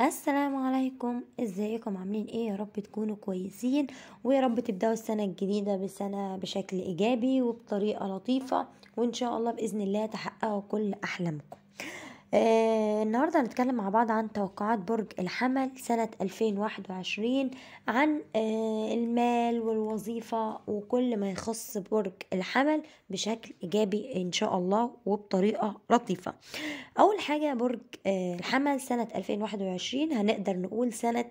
السلام عليكم ازيكم عاملين ايه يا رب تكونوا كويسين ويا رب تبداوا السنة الجديدة بسنة بشكل ايجابي وبطريقة لطيفة وان شاء الله باذن الله تحققوا كل احلامكم آه، النهاردة هنتكلم مع بعض عن توقعات برج الحمل سنة 2021 عن آه، المال والوظيفة وكل ما يخص برج الحمل بشكل إيجابي إن شاء الله وبطريقة لطيفة أول حاجة برج آه، الحمل سنة 2021 هنقدر نقول سنة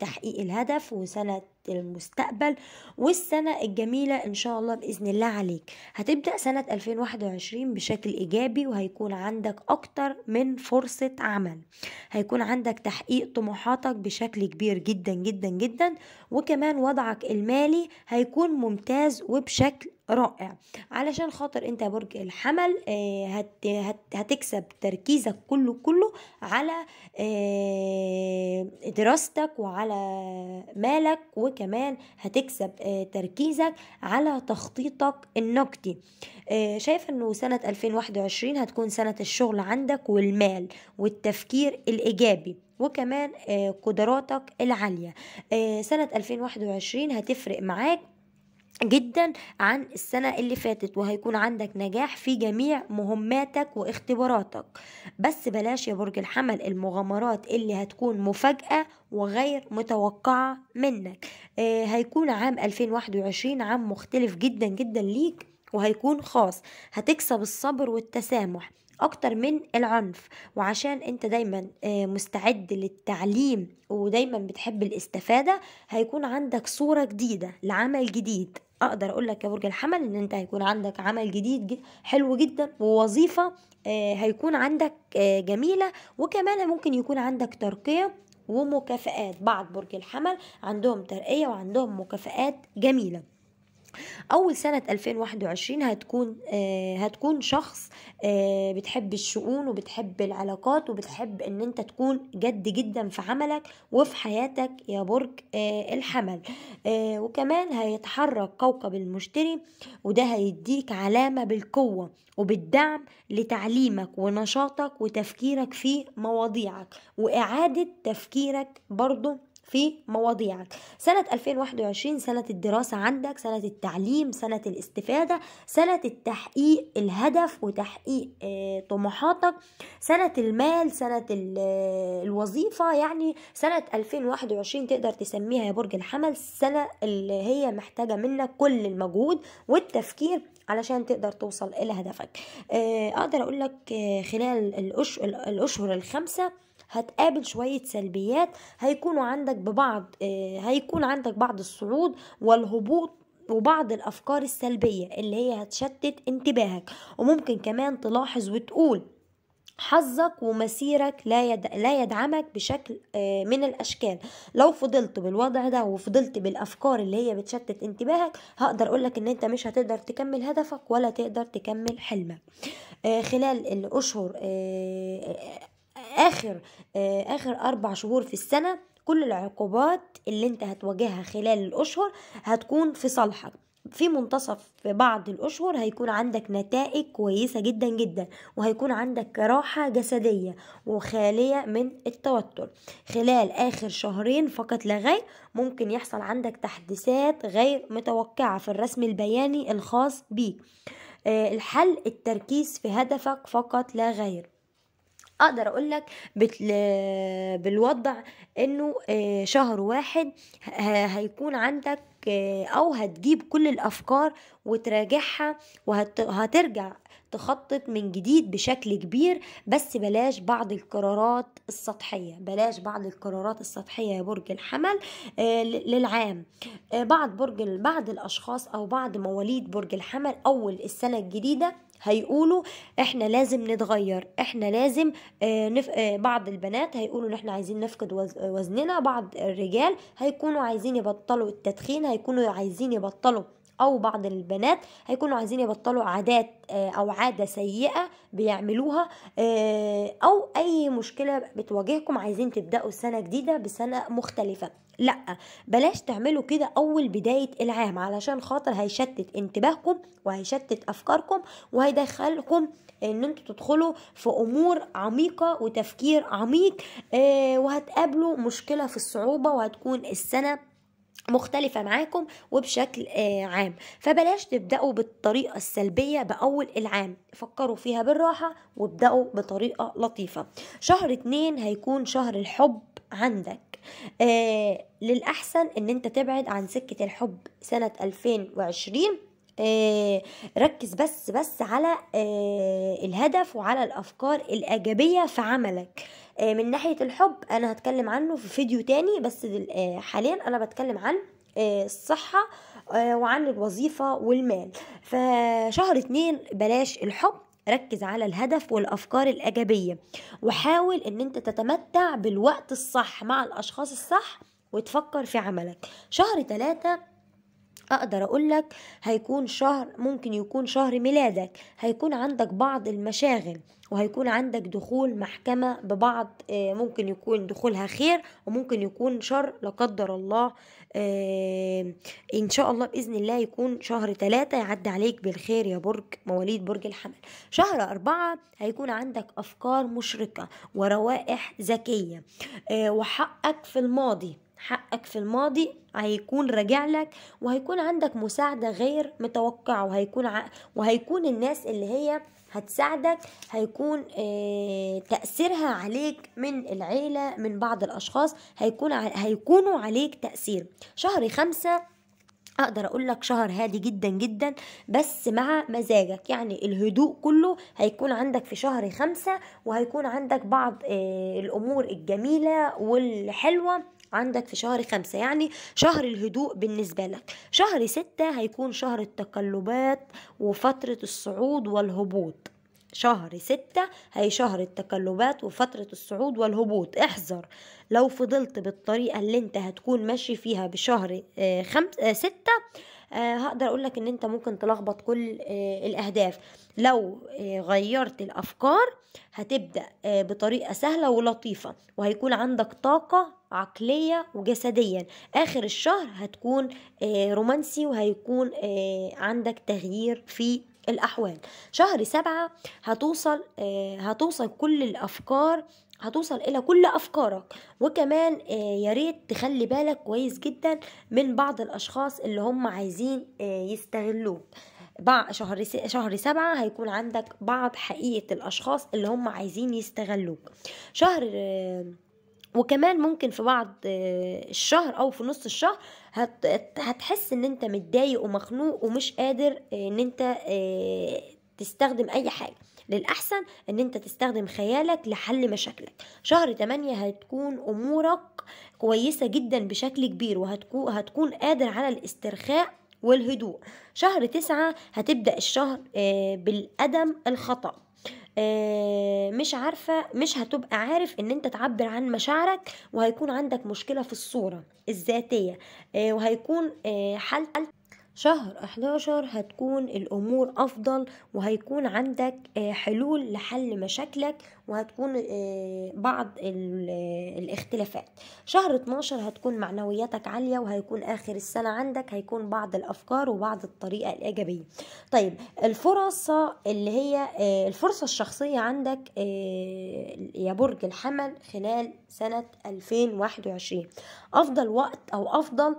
تحقيق الهدف وسنة المستقبل والسنة الجميلة إن شاء الله بإذن الله عليك هتبدأ سنة 2021 بشكل إيجابي وهيكون عندك أكتر من فرصة عمل هيكون عندك تحقيق طموحاتك بشكل كبير جدا جدا جدا وكمان وضعك المالي هيكون ممتاز وبشكل رائع علشان خاطر انت برج الحمل آه، هت هتكسب تركيزك كله كله على آه، دراستك وعلى مالك وكمان هتكسب آه، تركيزك على تخطيطك النقدي شايف انه سنة 2021 هتكون سنة الشغل عندك والمال والتفكير الايجابي وكمان قدراتك العالية سنة 2021 هتفرق معاك جدا عن السنة اللي فاتت وهيكون عندك نجاح في جميع مهماتك واختباراتك بس بلاش يا برج الحمل المغامرات اللي هتكون مفاجأة وغير متوقعة منك آه هيكون عام 2021 عام مختلف جدا جدا ليك وهيكون خاص هتكسب الصبر والتسامح اكتر من العنف وعشان انت دايما آه، مستعد للتعليم ودايما بتحب الاستفادة هيكون عندك صورة جديدة لعمل جديد اقدر اقول لك يا برج الحمل ان انت هيكون عندك عمل جديد حلو جدا ووظيفه آه، هيكون عندك آه، جميله وكمان ممكن يكون عندك ترقيه ومكافآت بعض برج الحمل عندهم ترقية وعندهم مكافآت جميلة اول سنه 2021 هتكون آه هتكون شخص آه بتحب الشؤون وبتحب العلاقات وبتحب ان انت تكون جد جدا في عملك وفي حياتك يا برج آه الحمل آه وكمان هيتحرك كوكب المشتري وده هيديك علامه بالقوه وبالدعم لتعليمك ونشاطك وتفكيرك في مواضيعك واعاده تفكيرك برضه في مواضيعك سنة 2021 سنة الدراسة عندك سنة التعليم سنة الاستفادة سنة التحقيق الهدف وتحقيق آه، طموحاتك سنة المال سنة آه، الوظيفة يعني سنة 2021 تقدر تسميها يا برج الحمل السنة اللي هي محتاجة منك كل المجهود والتفكير علشان تقدر توصل إلى هدفك آه، أقدر أقول لك خلال الأشهر الخمسة هتقابل شوية سلبيات هيكونوا عندك ببعض آه، هيكون عندك بعض الصعود والهبوط وبعض الأفكار السلبية اللي هي هتشتت انتباهك وممكن كمان تلاحظ وتقول حظك ومسيرك لا يد... لا يدعمك بشكل آه، من الاشكال لو فضلت بالوضع ده وفضلت بالافكار اللي هي بتشتت انتباهك هقدر اقولك ان انت مش هتقدر تكمل هدفك ولا تقدر تكمل حلمك آه، خلال الاشهر اخر آه، اخر اربع شهور في السنه كل العقوبات اللي انت هتواجهها خلال الاشهر هتكون في صالحك في منتصف في بعض الأشهر هيكون عندك نتائج كويسة جدا جدا وهيكون عندك راحة جسدية وخالية من التوتر خلال آخر شهرين فقط لا غير ممكن يحصل عندك تحديثات غير متوقعة في الرسم البياني الخاص بيك آه، الحل التركيز في هدفك فقط لا غير اقدر اقول لك بالوضع انه آه، شهر واحد هيكون عندك آه، او هتجيب كل الافكار وتراجعها وهترجع تخطط من جديد بشكل كبير بس بلاش بعض القرارات السطحية بلاش بعض القرارات السطحية يا برج الحمل آه، للعام آه، بعض برج بعض الأشخاص أو بعض مواليد برج الحمل أول السنة الجديدة هيقولوا احنا لازم نتغير احنا لازم آه، نف... بعض البنات هيقولوا ان احنا عايزين نفقد وزننا بعض الرجال هيكونوا عايزين يبطلوا التدخين هيكونوا عايزين يبطلوا او بعض البنات هيكونوا عايزين يبطلوا عادات آه، او عاده سيئه بيعملوها آه، او اي مشكله بتواجهكم عايزين تبداوا سنه جديده بسنه مختلفه لا بلاش تعملوا كده اول بدايه العام علشان خاطر هيشتت انتباهكم وهيشتت افكاركم وهيدخلكم ان انتوا تدخلوا في امور عميقه وتفكير عميق آه، وهتقابلوا مشكله في الصعوبه وهتكون السنه مختلفة معاكم وبشكل آه، عام فبلاش تبدأوا بالطريقة السلبية بأول العام فكروا فيها بالراحة وابدأوا بطريقة لطيفة شهر اتنين هيكون شهر الحب عندك آه للأحسن ان انت تبعد عن سكة الحب سنة 2020 آه ركز بس بس على آه الهدف وعلى الأفكار الإيجابية في عملك آه، من ناحية الحب أنا هتكلم عنه في فيديو تاني بس آه، حاليا أنا بتكلم عن آه، الصحة وعن الوظيفة والمال فشهر اتنين بلاش الحب ركز على الهدف والأفكار الأجابية وحاول إن أنت تتمتع بالوقت الصح مع الأشخاص الصح وتفكر في عملك شهر تلاتة اقدر اقول لك هيكون شهر ممكن يكون شهر ميلادك هيكون عندك بعض المشاغل وهيكون عندك دخول محكمة ببعض آه، ممكن يكون دخولها خير وممكن يكون شر لا قدر الله آه، إن شاء الله بإذن الله يكون شهر ثلاثة يعدي عليك بالخير يا برج مواليد برج الحمل شهر أربعة هيكون عندك أفكار مشرقة وروائح ذكية آه، وحقك في الماضي حقك في الماضي هيكون راجع لك وهيكون عندك مساعدة غير متوقعة وهيكون ع... وهيكون الناس اللي هي هتساعدك هيكون اه تأثيرها عليك من العيلة من بعض الأشخاص هيكون ع... هيكونوا عليك تأثير شهر خمسة اقدر اقول لك شهر هادي جدا جدا بس مع مزاجك يعني الهدوء كله هيكون عندك في شهر خمسة وهيكون عندك بعض آه، الامور الجميلة والحلوة عندك في شهر خمسة يعني شهر الهدوء بالنسبة لك شهر ستة هيكون شهر التقلبات وفترة الصعود والهبوط شهر ستة هي شهر التقلبات وفترة الصعود والهبوط احذر لو فضلت بالطريقة اللي انت هتكون ماشي فيها بشهر آه، خمسة آه، ستة آه، هقدر اقول لك ان انت ممكن تلخبط كل آه، الاهداف لو آه، غيرت الافكار هتبدا بطريقه سهله ولطيفه وهيكون عندك طاقه عقلية وجسديا آخر الشهر هتكون رومانسي وهيكون عندك تغيير في الأحوال شهر سبعة هتوصل هتوصل كل الأفكار هتوصل الى كل افكارك وكمان آه، يا ريت تخلي بالك كويس جدا من بعض الاشخاص اللي هم عايزين آه، يستغلوك شهر شهر سبعة هيكون عندك بعض حقيقة الأشخاص اللي هم عايزين يستغلوك شهر آه، وكمان ممكن في بعض الشهر او في نص الشهر هتحس ان انت متضايق ومخنوق ومش قادر ان انت تستخدم اي حاجه للأحسن أن أنت تستخدم خيالك لحل مشاكلك شهر 8 هتكون أمورك كويسة جدا بشكل كبير وهتكون قادر على الاسترخاء والهدوء شهر تسعة هتبدأ الشهر آه، بالقدم الخطأ آه، مش عارفة مش هتبقى عارف ان انت تعبر عن مشاعرك وهيكون عندك مشكلة في الصورة الذاتية آه، وهيكون حالتك شهر 11 هتكون الأمور أفضل وهيكون عندك آه، حلول لحل مشاكلك وهتكون آه، بعض آه، الاختلافات شهر 12 هتكون معنوياتك عالية وهيكون آخر السنة عندك هيكون بعض الأفكار وبعض الطريقة الإيجابية طيب الفرصة اللي هي الفرصة الشخصية عندك يا برج الحمل خلال سنة 2021 أفضل وقت أو أفضل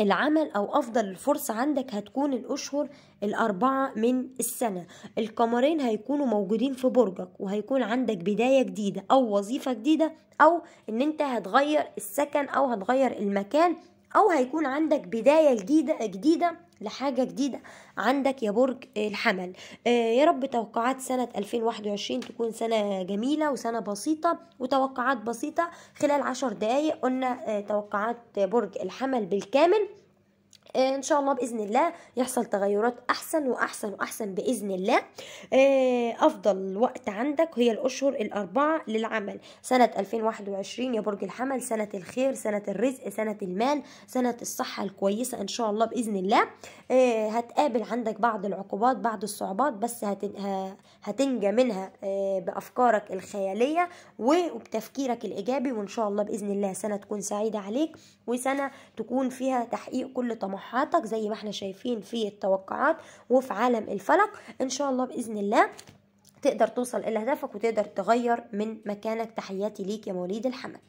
العمل أو أفضل الفرصة عندك هتكون الأشهر الأربعة من السنة القمرين هيكونوا موجودين في برجك وهيكون عندك بداية جديدة أو وظيفة جديدة أو إن أنت هتغير السكن أو هتغير المكان او هيكون عندك بدايه جديده جديده لحاجه جديده عندك يا برج الحمل آه، يا رب توقعات سنه 2021 تكون سنه جميله وسنه بسيطه وتوقعات بسيطه خلال عشر دقائق قلنا آه، توقعات برج الحمل بالكامل آه، ان شاء الله باذن الله يحصل تغيرات احسن واحسن واحسن باذن الله آه، افضل وقت عندك هي الاشهر الاربعه للعمل سنه 2021 يا برج الحمل سنه الخير سنه الرزق سنه المال سنه الصحه الكويسه ان شاء الله باذن الله آه، هتقابل عندك بعض العقوبات بعض الصعوبات بس هتنجى منها بافكارك الخياليه وبتفكيرك الايجابي وان شاء الله باذن الله سنه تكون سعيده عليك وسنه تكون فيها تحقيق كل طموحاتك طموحاتك زي ما احنا شايفين في التوقعات وفي عالم الفلك ان شاء الله باذن الله تقدر توصل الى هدفك وتقدر تغير من مكانك تحياتي ليك يا مواليد الحمل